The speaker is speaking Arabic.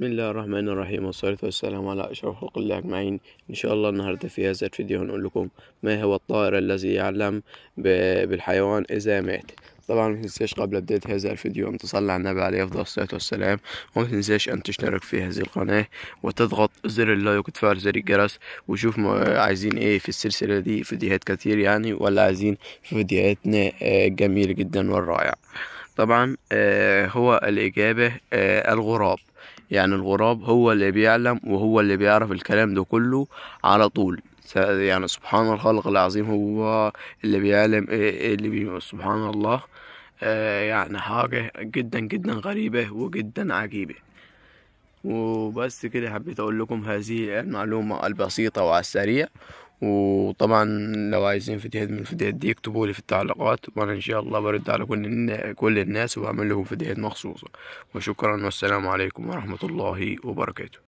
بسم الله الرحمن الرحيم والصلاة والسلام على أشرف خلق الله أجمعين إن شاء الله النهاردة في هذا الفيديو هنقول لكم ما هو الطائر الذي يعلم بالحيوان إذا مات طبعا ما تنساش قبل بداية هذا الفيديو أن تصلي على النبي عليه أفضل الصلاة والسلام وما تنساش أن تشترك في هذه القناة وتضغط زر اللايك وتفعل زر الجرس وشوف عايزين إيه في السلسلة دي فيديوهات كتير يعني ولا عايزين فيديوهاتنا آه، جميلة جدا والرائعة طبعا آه، هو الإجابة آه، الغراب يعني الغراب هو اللي بيعلم وهو اللي بيعرف الكلام ده كله على طول يعني سبحان الخالق العظيم هو اللي بيعلم آه، اللي بي سبحان الله يعني حاجة جدا جدا غريبة وجدا عجيبة وبس كده حبيت اقول لكم هذه المعلومة البسيطة وعلى السريع وطبعا لو عايزين فيديوهات من الفيديوهات دي اكتبوا لي في التعليقات وانا ان شاء الله برد على كل كل الناس وبعمل لهم فيديوهات مخصوصه وشكرا والسلام عليكم ورحمه الله وبركاته